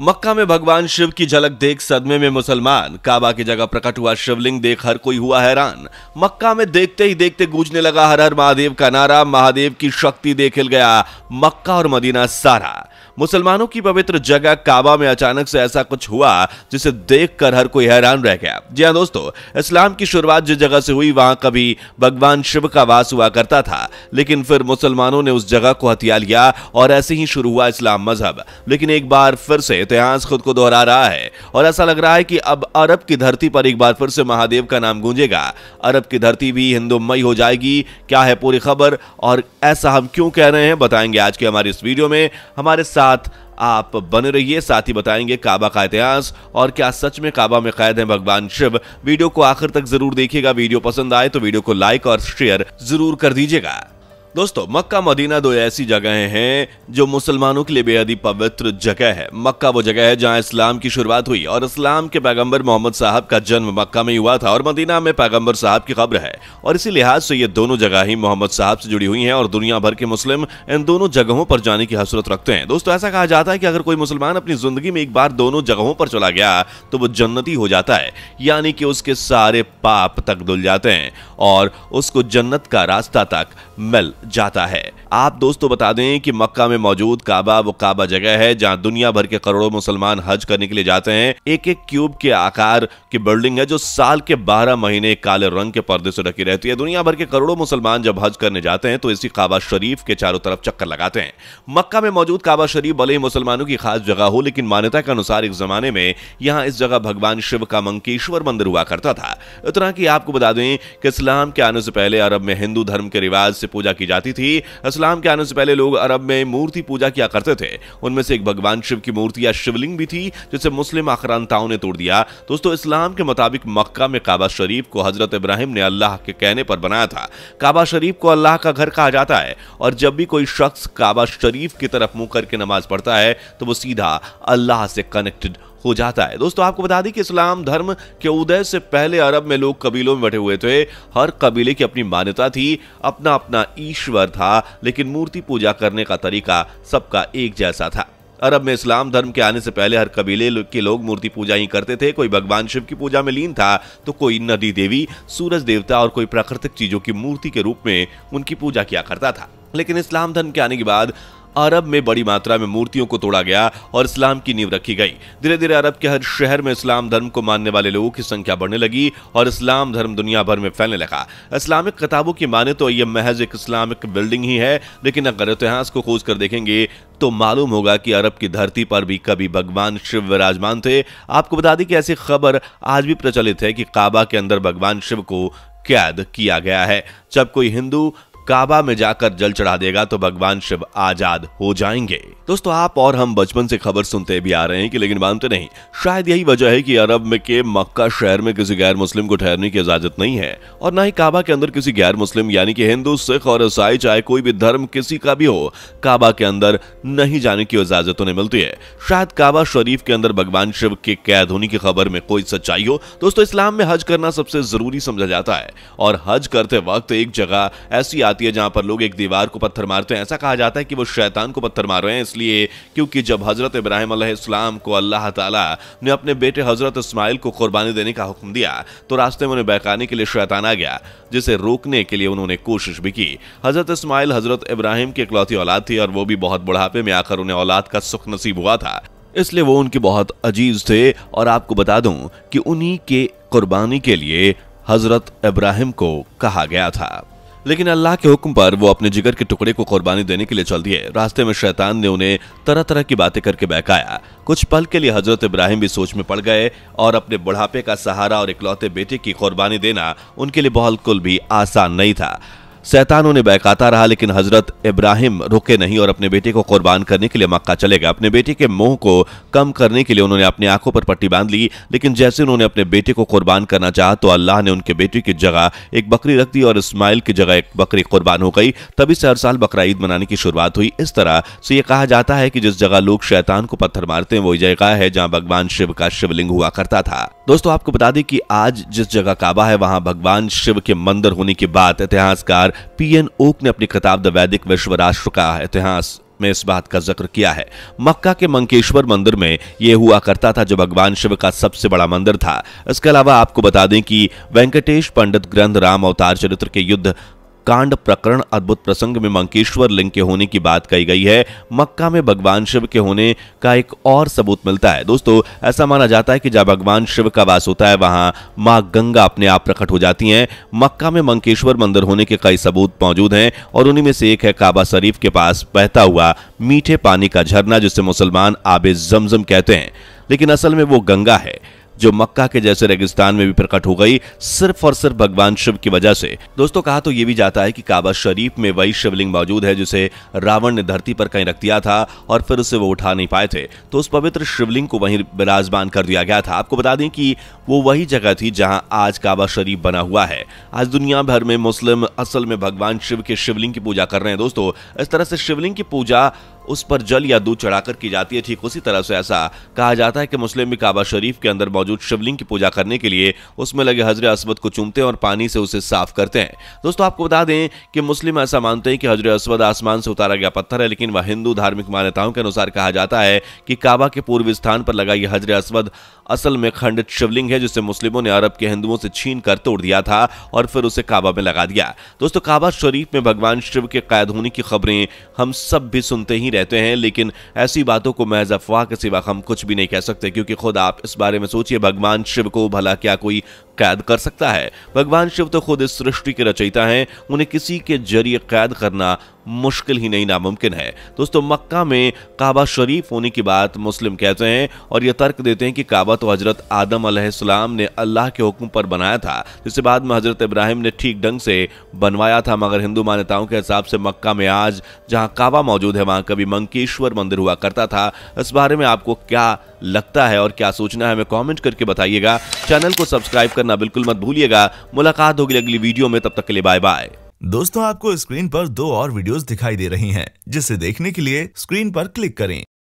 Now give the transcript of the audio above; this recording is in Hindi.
मक्का में भगवान शिव की झलक देख सदमे में मुसलमान काबा की जगह प्रकट हुआ शिवलिंग देख हर कोई हुआ हैरान मक्का में देखते ही देखते गूंजने लगा हर हर महादेव का नारा महादेव की शक्ति देख गया मक्का और मदीना सारा मुसलमानों की पवित्र जगह काबा में अचानक से ऐसा कुछ हुआ जिसे देखकर हर कोई हैरान रह गया जी हाँ दोस्तों इस्लाम की शुरुआत जिस जगह से हुई वहां कभी भगवान शिव का वास हुआ करता था लेकिन फिर मुसलमानों ने उस जगह को हथिया लिया और ऐसे ही शुरू हुआ इस्लाम मजहब लेकिन एक बार फिर से इतिहास खुद को दोहरा रहा है और ऐसा लग रहा है कि अब अरब की धरती पर एक बार फिर से महादेव का नाम गूंजेगा अरब की धरती भी हिंदुमय हो जाएगी क्या है पूरी खबर और ऐसा हम क्यों कह रहे हैं बताएंगे आज के हमारे इस वीडियो में हमारे साथ आप बने रहिए साथ ही बताएंगे काबा का इतिहास और क्या सच में काबा में कैद है भगवान शिव वीडियो को आखिर तक जरूर देखिएगा वीडियो पसंद आए तो वीडियो को लाइक और शेयर जरूर कर दीजिएगा दोस्तों मक्का मदीना दो ऐसी जगहें हैं जो मुसलमानों के लिए बेहद ही पवित्र जगह है मक्का वो जगह है जहां इस्लाम की शुरुआत हुई और इस्लाम के पैगंबर मोहम्मद साहब का जन्म मक्का में हुआ था और मदीना में पैगंबर साहब की खबर है और इसी लिहाज से ये दोनों जगह ही मोहम्मद साहब से जुड़ी हुई हैं और दुनिया भर के मुस्लिम इन दोनों जगहों पर जाने की हसरत रखते हैं दोस्तों ऐसा कहा जाता है कि अगर कोई मुसलमान अपनी जिंदगी में एक बार दोनों जगहों पर चला गया तो वो जन्नति हो जाता है यानी कि उसके सारे पाप तक धुल जाते हैं और उसको जन्नत का रास्ता तक मिल जाता है आप दोस्तों बता दें कि मक्का में मौजूद काबा वो काबा जगह है जहां दुनिया भर के करोड़ों मुसलमान हज करने के लिए जाते हैं एक एक क्यूब के आकार की बिल्डिंग है जो साल के बारह महीने काले रंग के पर्दे से ढकी रहती है दुनिया भर के करोड़ों मुसलमान जब हज करने जाते हैं तो इसी काबा शरीफ के चारों तरफ चक्कर लगाते हैं मक्का में मौजूद काबा शरीफ भले ही मुसलमानों की खास जगह हो लेकिन मान्यता के अनुसार एक जमाने में यहाँ इस जगह भगवान शिव का मंकेश्वर मंदिर हुआ करता था इतना की आपको बता दें कि इस्लाम के आने से पहले अरब में हिंदू धर्म के रिवाज से पूजा की की जाती थी इस्लाम के आने से पहले लोग अरब में मूर्ति पूजा किया करते थे उनमें से एक भगवान शिव की मूर्ति या शिवलिंग भी थी जिसे मुस्लिम आक्रांताओं ने तोड़ दिया दोस्तों इस्लाम के मुताबिक मक्का में काबा शरीफ को हजरत इब्राहिम ने अल्लाह के कहने पर बनाया था काबा शरीफ को अल्लाह का घर कहा जाता है और जब भी कोई शख्स काबा शरीफ की तरफ मुंह करके नमाज पढ़ता है तो वो सीधा अल्लाह से कनेक्टेड हो जाता है दोस्तों आपको बता दें कि इस्लाम धर्म के उदय से पहले अरब में लोग कबीलों में बैठे हुए थे हर कबीले की अपनी मान्यता थी अपना अपना ईश्वर था लेकिन मूर्ति पूजा करने का तरीका सबका एक जैसा था अरब में इस्लाम धर्म के आने से पहले हर कबीले के लोग मूर्ति पूजा ही करते थे कोई भगवान शिव की पूजा में लीन था तो कोई नदी देवी सूरज देवता और कोई प्राकृतिक चीजों की मूर्ति के रूप में उनकी पूजा किया करता था लेकिन इस्लाम धर्म के आने के बाद अरब में बड़ी मात्रा में मूर्तियों को तोड़ा गया और इस्लाम की नींव रखी गई धीरे धीरे अरब के हर शहर में इस्लाम धर्म को मानने वाले लोगों की संख्या बढ़ने लगी और इस्लाम धर्म दुनिया भर में फैलने लगा इस्लामिक किताबों की माने तो यह महज एक इस्लामिक बिल्डिंग ही है लेकिन अगर इतिहास को खोज कर देखेंगे तो मालूम होगा कि अरब की धरती पर भी कभी भगवान शिव विराजमान थे आपको बता दें कि ऐसी खबर आज भी प्रचलित है कि काबा के अंदर भगवान शिव को कैद किया गया है जब कोई हिंदू काबा में जाकर जल चढ़ा देगा तो भगवान शिव आजाद हो जाएंगे दोस्तों आप और हम बचपन से खबर सुनते भी आ रहे हैं कि लेकिन मानते नहीं शायद यही वजह है कि अरब में के मक्का शहर में किसी गैर मुस्लिम को ठहरने की इजाजत नहीं है और न ही काबा के अंदर किसी गैर मुस्लिम यानी कि हिंदू सिख और ईसाई चाहे कोई भी धर्म किसी का भी हो काबा के अंदर नहीं जाने की इजाजत उन्हें मिलती है शायद काबा शरीफ के अंदर भगवान शिव के कैद होने की खबर में कोई सच्चाई हो दोस्तों इस्लाम में हज करना सबसे जरूरी समझा जाता है और हज करते वक्त एक जगह ऐसी आती है जहां पर लोग एक दीवार को पत्थर मारते हैं ऐसा कहा जाता है कि वो शैतान को पत्थर मार रहे हैं इसलिए क्योंकि जब हज़रत इब्राहिम अलैहिस्सलाम को अल्लाह ताला ने अपने बेटे हज़रत इस्माइल को कुर्बानी देने का हुक्म दिया तो रास्ते में उन्हें बहकाने के लिए शैतान आ गया जिसे रोकने के लिए उन्होंने कोशिश भी की हज़रत इस्माइल हज़रत इब्राहिम की इकलौती औलाद थी और वो भी बहुत बुढ़ापे में आकर उन्हें औलाद का सुख नसीब हुआ था इसलिए वो उनके बहुत अजीज थे और आपको बता दूं कि उन्हीं के कुर्बानी के लिए हजरत इब्राहिम को कहा गया था लेकिन अल्लाह के हुक्म पर वो अपने जिगर के टुकड़े को कुर्बानी देने के लिए चल दिए रास्ते में शैतान ने उन्हें तरह तरह की बातें करके बहकाया कुछ पल के लिए हजरत इब्राहिम भी सोच में पड़ गए और अपने बुढ़ापे का सहारा और इकलौते बेटे की कुर्बानी देना उनके लिए बिल्कुल भी आसान नहीं था सैतानों ने बहकाता रहा लेकिन हजरत इब्राहिम रुके नहीं और अपने बेटे को कुर्बान करने के लिए मक्का चले गए अपने बेटे के मुंह को कम करने के लिए उन्होंने अपनी आंखों पर पट्टी बांध ली लेकिन जैसे उन्होंने अपने बेटे को कुर्बान करना चाहा तो अल्लाह ने उनके बेटे की जगह एक बकरी रख दी और इस्माइल की जगह एक बकरी कुर्बान हो गई तभी से हर साल बकरा ईद मनाने की शुरुआत हुई इस तरह से ये कहा जाता है कि जिस जगह लोग शैतान को पत्थर मारते हैं वही जगह है जहाँ भगवान शिव का शिवलिंग हुआ करता था दोस्तों आपको बता दें कि आज जिस जगह काबा है वहाँ भगवान शिव के मंदिर होने की बात इतिहासकार पी एन ओक ने अपनी किताब द वैदिक विश्व राष्ट्र का इतिहास में इस बात का जिक्र किया है मक्का के मंकेश्वर मंदिर में यह हुआ करता था जो भगवान शिव का सबसे बड़ा मंदिर था इसके अलावा आपको बता दें कि वेंकटेश पंडित ग्रंथ राम अवतार चरित्र के युद्ध कांड प्रकरण अद्भुत प्रसंग में मंकेश्वर लिंग के होने की बात कही गई है मक्का में भगवान शिव के होने का एक और सबूत मिलता है दोस्तों ऐसा माना जाता है कि जहाँ भगवान शिव का वास होता है वहां मां गंगा अपने आप प्रकट हो जाती हैं मक्का में मंकेश्वर मंदिर होने के कई सबूत मौजूद हैं और उन्हीं में से एक है काबा शरीफ के पास बहता हुआ मीठे पानी का झरना जिसे मुसलमान आबे जमजम कहते हैं लेकिन असल में वो गंगा है जो मक्का के जैसे रेगिस्तान में भी प्रकट हो गई सिर्फ और सिर्फ भगवान शिव की वजह से दोस्तों कहा तो ये भी जाता है कि काबा शरीफ में वही शिवलिंग मौजूद है जिसे रावण ने धरती पर कहीं रख दिया था और फिर उसे वो उठा नहीं पाए थे तो उस पवित्र शिवलिंग को वहीं विराजमान कर दिया गया था आपको बता दें कि वो वही जगह थी जहां आज काबा शरीफ बना हुआ है आज दुनिया भर में मुस्लिम असल में भगवान शिव के शिवलिंग की पूजा कर रहे हैं दोस्तों इस तरह से शिवलिंग की पूजा उस पर जल या दूध चढ़ाकर की जाती है ठीक उसी तरह से ऐसा कहा जाता है कि मुस्लिम भी काबा शरीफ के अंदर मौजूद मौजूद शिवलिंग की पूजा करने के लिए उसमें लगे हजर असवद को चूमते हैं और पानी से उसे साफ करते हैं दोस्तों आपको बता दें कि मुस्लिम ऐसा मानते हैं कि हजर असवद आसमान से उतारा गया पत्थर है लेकिन वह हिंदू धार्मिक मान्यताओं के अनुसार कहा जाता है कि काबा के पूर्व स्थान पर लगा यह हजर असवद असल में खंडित शिवलिंग है जिसे मुस्लिमों ने अरब के हिंदुओं से छीन कर तोड़ दिया था और फिर उसे काबा में लगा दिया दोस्तों काबा शरीफ में भगवान शिव के कैद होने की खबरें हम सब भी सुनते ही रहते हैं लेकिन ऐसी बातों को महज अफवाह के सिवा हम कुछ भी नहीं कह सकते क्योंकि खुद आप इस बारे में सोचिए भगवान शिव को भला क्या कोई कैद कर सकता है भगवान शिव तो खुद इस सृष्टि के रचयिता हैं उन्हें किसी के जरिए कैद करना मुश्किल ही नहीं नामुमकिन है दोस्तों मक्का में काबा शरीफ होने की बात मुस्लिम कहते हैं और यह तर्क देते हैं कि काबा तो हजरत आदम अलैहिस्सलाम ने अल्लाह के हुक्म पर बनाया था जिसे बाद में हजरत इब्राहिम ने ठीक ढंग से बनवाया था मगर हिंदू मान्यताओं के हिसाब से मक्का में आज जहाँ काबा मौजूद है वहां कभी मंकेश्वर मंदिर हुआ करता था इस बारे में आपको क्या लगता है और क्या सोचना है हमें कॉमेंट करके बताइएगा चैनल को सब्सक्राइब करना करना बिल्कुल मत भूलिएगा मुलाकात होगी अगली वीडियो में तब तक के लिए बाय बाय दोस्तों आपको स्क्रीन पर दो और वीडियोस दिखाई दे रही हैं जिसे देखने के लिए स्क्रीन पर क्लिक करें